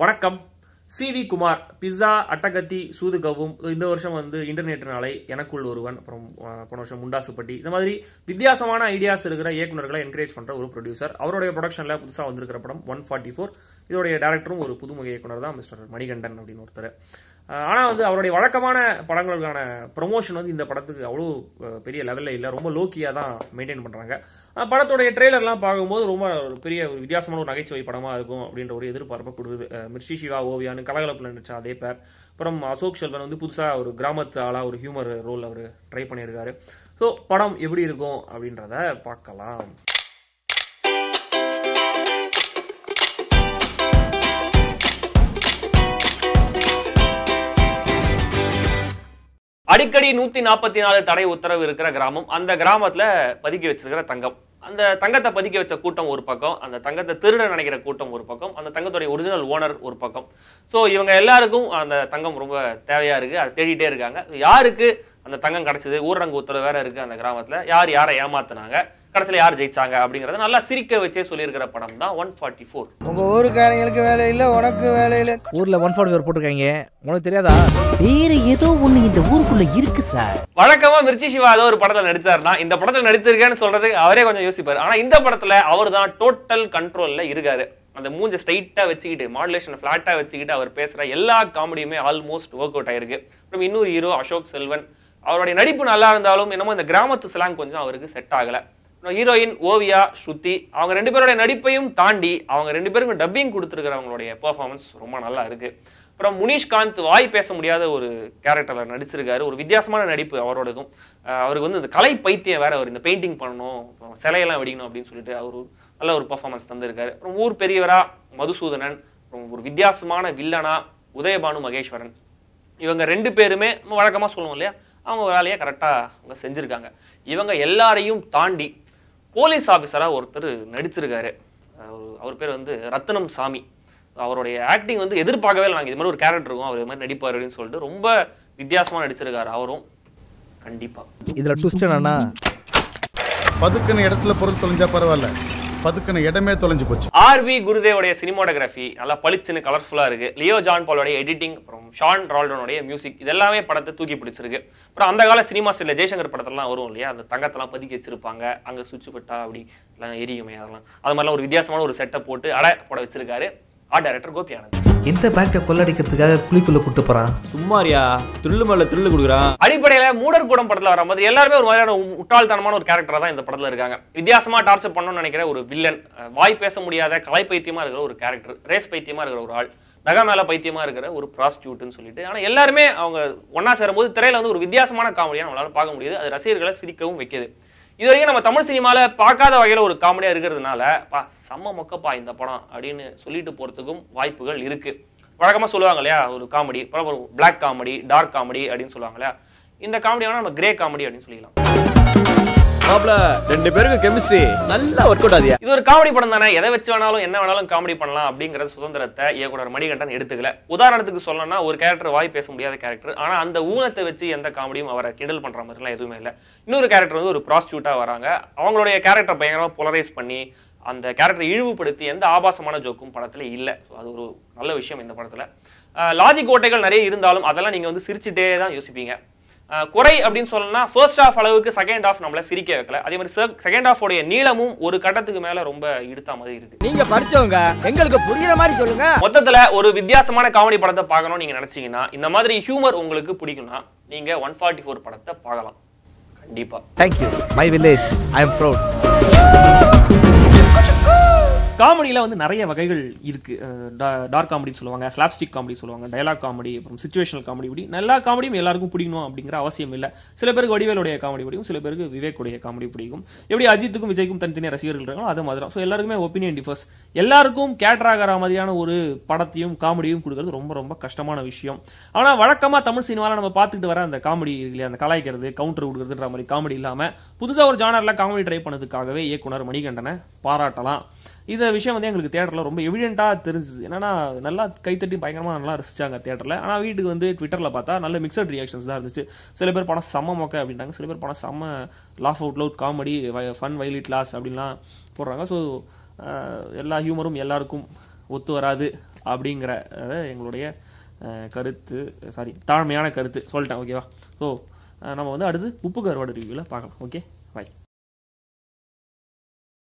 வணக்கம் சி வி குமார் பிஸ்ஸா அட்டகத்தி சூதுகவும் இந்த வருஷம் வந்து இன்டர்நெட் நாளை எனக்குள் ஒருவன் அப்புறம் போன வருஷம் முண்டாசுப்பட்டி இந்த மாதிரி வித்தியாசமான ஐடியாஸ் இருக்கிற இயக்குநர்களை என்கரேஜ் பண்ற ஒரு ப்ரொடியூசர் அவருடைய ப்ரொடக்ஷன்ல புதுசா வந்திருக்கிற படம் ஒன் ஃபார்ட்டி ஃபோர் இதோடைய டேரக்டரும் ஒரு புதுமுக இயக்குனர் தான் மிஸ்டர் மணிகண்டன் அப்படின்னு ஒருத்தர் ஆனால் வந்து அவருடைய வழக்கமான படங்களுக்கான ப்ரொமோஷன் வந்து இந்த படத்துக்கு அவ்வளோ பெரிய லெவலில் இல்லை ரொம்ப லோக்கியாக தான் மெயின்டைன் பண்ணுறாங்க படத்துடைய ட்ரெய்லர்லாம் பார்க்கும்போது ரொம்ப ஒரு பெரிய ஒரு வித்தியாசமான ஒரு நகைச்சுவை படமாக இருக்கும் அப்படின்ற ஒரு எதிர்பார்ப்பை கொடுக்குது மிர்ஷி சிவா ஓவியான்னு கலகலப்பில் நடிச்சா அதே பேர் அப்புறம் அசோக் செல்வன் வந்து புதுசாக ஒரு கிராமத்து ஆளாக ஒரு ஹியூமர் ரோல் அவர் ட்ரை பண்ணியிருக்காரு ஸோ படம் எப்படி இருக்கும் அப்படின்றத பார்க்கலாம் அடிக்கடி நூற்றி நாற்பத்தி நாலு தடை உத்தரவு இருக்கிற கிராமம் அந்த கிராமத்தில் பதுக்கி வச்சிருக்கிற தங்கம் அந்த தங்கத்தை பதுக்கி வச்ச கூட்டம் ஒரு பக்கம் அந்த தங்கத்தை திருட நினைக்கிற கூட்டம் ஒரு பக்கம் அந்த தங்கத்துடைய ஒரிஜினல் ஓனர் ஒரு பக்கம் ஸோ இவங்க எல்லாருக்கும் அந்த தங்கம் ரொம்ப தேவையாக இருக்குது அதை தேடிட்டே இருக்காங்க யாருக்கு அந்த தங்கம் கிடச்சிது ஊரடங்கு உத்தரவு வேறு இருக்குது அந்த கிராமத்தில் யார் யாரை ஏமாத்தினாங்க கடைசியில் யார் ஜெயிச்சாங்க அப்படிங்கறத நல்லா சிரிக்க வச்சே சொல்லியிருக்கிற படம் தான் ஒன் ஃபார்ட்டி ஃபோர் உங்க ஊருக்காரங்களுக்கு வேலை இல்லை உனக்கு வேலை இல்லை ஊர்ல ஒன் ஃபார்ட்டி ஃபோர் போட்டிருக்காங்க உனக்கு தெரியாதா வேற ஏதோ ஒண்ணு இந்த ஊருக்குள்ள இருக்கு சார் வழக்கமா மிர்ச்சி சிவா ஏதோ ஒரு படத்துல நடிச்சாருன்னா இந்த படத்துல நடிச்சிருக்கேன்னு சொல்றது அவரே கொஞ்சம் யோசிப்பாரு ஆனா இந்த படத்துல அவர் தான் டோட்டல் கண்ட்ரோல்ல இருக்காரு அந்த மூஞ்ச ஸ்ட்ரைட்டாக வச்சுக்கிட்டு மாடுலேஷன் ஃப்ளாட்டாக வச்சுக்கிட்டு அவர் பேசுகிற எல்லா காமெடியுமே ஆல்மோஸ்ட் ஒர்க் அவுட் ஆயிருக்கு அப்புறம் இன்னொரு ஹீரோ அசோக் செல்வன் அவருடைய நடிப்பு நல்லா இருந்தாலும் என்னமோ இந்த கிராமத்து ஸ்லாங் கொஞ்சம் அவருக்கு செட் ஆகலை ஹீரோயின் ஓவியா ஸ்ருதி அவங்க ரெண்டு பேருடைய நடிப்பையும் தாண்டி அவங்க ரெண்டு பேருக்கும் டப்பிங் கொடுத்துருக்கிறவங்களுடைய பர்ஃபார்மன்ஸ் ரொம்ப நல்லா இருக்குது அப்புறம் முனிஷ்காந்த் வாய் பேச முடியாத ஒரு கேரக்டரில் நடிச்சிருக்காரு ஒரு வித்தியாசமான நடிப்பு அவரோடதும் அவருக்கு வந்து இந்த கலை பைத்தியம் வேற அவர் இந்த பெயிண்டிங் பண்ணணும் சிலையெல்லாம் வெடிக்கணும் அப்படின்னு சொல்லிட்டு அவர் நல்ல ஒரு பர்ஃபார்மன்ஸ் தந்திருக்காரு அப்புறம் ஊர் பெரியவரா மதுசூதனன் ஒரு வித்தியாசமான வில்லனா உதயபானு மகேஸ்வரன் இவங்க ரெண்டு பேருமே வழக்கமாக சொல்லுவோம் இல்லையா அவங்க வேலையை கரெக்டாக அவங்க செஞ்சுருக்காங்க இவங்க எல்லாரையும் தாண்டி போலீஸ் ஆஃபீஸராக ஒருத்தர் நடிச்சிருக்காரு அவர் பேர் வந்து ரத்னம் சாமி அவருடைய ஆக்டிங் வந்து எதிர்பார்க்கவே நாங்கள் இது மாதிரி ஒரு கேரக்டர் இருக்கும் அவர் இது மாதிரி நடிப்பார் அப்படின்னு சொல்லிட்டு ரொம்ப வித்தியாசமாக நடிச்சிருக்காரு அவரும் கண்டிப்பாக இதில் ட்விஸ்ட் என்னன்னா பதுக்குன்னு இடத்துல பொருள் தொலைஞ்சா பரவாயில்ல பதுக்கின இடமே தொலைஞ்சு போச்சு ஆர் வி குருதேவோடைய சினிமோட்டோகிராஃபி நல்லா பளிச்சுன்னு கலர்ஃபுல்லாக இருக்குது லியோ ஜான் பாலோடைய எடிட்டிங் அப்புறம் ஷான் ரால்டோனுடைய மியூசிக் இதெல்லாமே படத்தை தூக்கி பிடிச்சிருக்கு அப்புறம் அந்த கால சினிமா ஸ்டைலில் ஜெய்சங்கர் படத்தெல்லாம் வரும் இல்லையா அந்த தங்கத்தெல்லாம் பதுக்கி வச்சிருப்பாங்க அங்கே சுவிட்ச் பட்டா அப்படி எல்லாம் எரியுமே அதெல்லாம் அது மாதிரிலாம் ஒரு வித்தியாசமான ஒரு செட்டை போட்டு அட போட வச்சிருக்காரு ஆர்ட் டைரக்டர் கோபி ஆனந்த் எந்த பேங்கை கொள்ளடிக்கிறதுக்காக குழிக்குள்ள கூட்டு போறான் சும்மாரியா துள்ளு மேல துள்ளு கொடுக்குறான் அடிப்படையில மூடர் கூடம் படத்துல வர மாதிரி எல்லாருமே ஒரு மாதிரியான முட்டாள்தனமான ஒரு கேரக்டர் தான் இந்த படத்துல இருக்காங்க வித்தியாசமா டார்ச்சர் பண்ணணும்னு நினைக்கிற ஒரு வில்லன் வாய் பேச முடியாத கலை பைத்தியமா இருக்கிற ஒரு கேரக்டர் ரேஸ் பைத்தியமா இருக்கிற ஒரு ஆள் நகை மேல பைத்தியமா இருக்கிற ஒரு ப்ராஸ்டியூட்னு சொல்லிட்டு ஆனா எல்லாருமே அவங்க ஒன்னா சேரும்போது திரையில வந்து ஒரு வித்தியாசமான காமெடியா நம்மளால பார்க்க முடியுது அது ரசிகர்களை சிரிக்கவும் வைக்கிது இது வரைக்கும் நம்ம தமிழ் சினிமாவில் பார்க்காத வகையில் ஒரு காமெடியாக இருக்கிறதுனால பா செம்ம மொக்கப்பா இந்த படம் அப்படின்னு சொல்லிட்டு போகிறதுக்கும் வாய்ப்புகள் இருக்குது வழக்கமாக சொல்லுவாங்க இல்லையா ஒரு comedy black comedy dark comedy அப்படின்னு சொல்லுவாங்க இல்லையா இந்த காமெடி வேணால் நம்ம கிரே காமெடி அப்படின்னு சொல்லிக்கலாம் மாப்ள ரெண்டு பேருக்கும் கெமிஸ்ட்ரி நல்லா ஒர்க் அவுட் ஆதியா இது ஒரு காமெடி படம் தானே எதை வச்சு வேணாலும் என்ன வேணாலும் காமெடி பண்ணலாம் அப்படிங்கிற சுதந்திரத்தை இயக்குனர் மணிகண்டன் எடுத்துக்கல உதாரணத்துக்கு சொல்லணும்னா ஒரு கேரக்டர் வாய் பேச முடியாத கேரக்டர் ஆனா அந்த ஊனத்தை வச்சு எந்த காமெடியும் அவரை கிண்டல் பண்ற மாதிரிலாம் எதுவுமே இல்லை இன்னொரு கேரக்டர் வந்து ஒரு ப்ராஸ்டியூட்டா வராங்க அவங்களுடைய கேரக்டர் பயங்கரமா போலரைஸ் பண்ணி அந்த கேரக்டரை இழிவுபடுத்தி எந்த ஆபாசமான ஜோக்கும் படத்தில் இல்லை அது ஒரு நல்ல விஷயம் இந்த படத்தில் லாஜிக் ஓட்டைகள் நிறைய இருந்தாலும் அதெல்லாம் நீங்கள் வந்து சிரிச்சுட்டே தான் யோசிப்பீங்க குறை அப்படின்னு சொல்லணும்னா ஃபர்ஸ்ட் ஆஃப் அளவுக்கு செகண்ட் ஆஃப் நம்மள சிரிக்க வைக்கல அதே மாதிரி செகண்ட் ஆஃப் உடைய நீளமும் ஒரு கட்டத்துக்கு மேல ரொம்ப இழுத்த மாதிரி இருக்கு நீங்க படிச்சவங்க எங்களுக்கு புரியுற மாதிரி சொல்லுங்க மொத்தத்துல ஒரு வித்தியாசமான காமெடி படத்தை பார்க்கணும் நீங்க நினைச்சீங்கன்னா இந்த மாதிரி ஹியூமர் உங்களுக்கு பிடிக்கும்னா நீங்க ஒன் ஃபார்ட்டி ஃபோர் படத்தை பார்க்கலாம் கண்டிப்பா thank you my village I am proud காமெடியில் வந்து நிறைய வகைகள் இருக்குது டார்க் காமெடி சொல்லுவாங்க ஸ்லாப்ஸ்டிக் காமெடி சொல்லுவாங்க டயலாக் காமெடி அப்புறம் சுச்சுவேஷனல் காமெடி இப்படி எல்லா காமெடியும் எல்லாருக்கும் பிடிக்கணும் அப்படிங்கிற அவசியம் இல்லை சில பேருக்கு வடிவேலுடைய காமெடி பிடிக்கும் சில பேருக்கு விவேக்குடைய காமெடி பிடிக்கும் எப்படி அஜித்துக்கும் விஜய்க்கும் தனித்தனி ரசிகர்கள் இருக்காங்களோ அது மாதிரி ஸோ எல்லாருக்குமே ஒப்பீனியன் டிஃபர்ஸ் எல்லாருக்கும் கேட்டர் ஆகிற மாதிரியான ஒரு படத்தையும் காமெடியும் கொடுக்கறது ரொம்ப ரொம்ப கஷ்டமான விஷயம் ஆனால் வழக்கமாக தமிழ் சினிமாவில் நம்ம பார்த்துட்டு வர அந்த காமெடி இல்லையா அந்த கலாய்க்கிறது கவுண்டர் கொடுக்குறதுன்ற மாதிரி காமெடி இல்லாமல் புதுசாக ஒரு ஜானரில் காமெடி ட்ரை பண்ணதுக்காகவே இயக்குனர் மணிகண்டனை பாராட்டலாம் இந்த விஷயம் வந்து எங்களுக்கு தேட்டரில் ரொம்ப எவிடென்ட்டாக தெரிஞ்சுது என்னன்னா நல்லா கைத்தட்டி பயங்கரமாக நல்லா ரசிச்சாங்க தேட்டரில் ஆனால் வீட்டுக்கு வந்து ட்விட்டரில் பார்த்தா நல்ல மிக்சட் ரியாக்ஷன்ஸ் தான் இருந்துச்சு சில பேர் படம் செம்ம மொக்க அப்படின்ட்டாங்க சில பேர் படம் செம்ம laugh out loud comedy fun வைலிட் லாஸ் அப்படின்லாம் போடுறாங்க ஸோ எல்லா ஹியூமரும் எல்லாருக்கும் ஒத்து வராது அப்படிங்கிற எங்களுடைய கருத்து சாரி தாழ்மையான கருத்து சொல்லிட்டேன் ஓகேவா ஸோ நம்ம வந்து அடுத்து உப்பு கருவாடு ரிவியூவில் பார்க்கலாம் ஓகே பாய்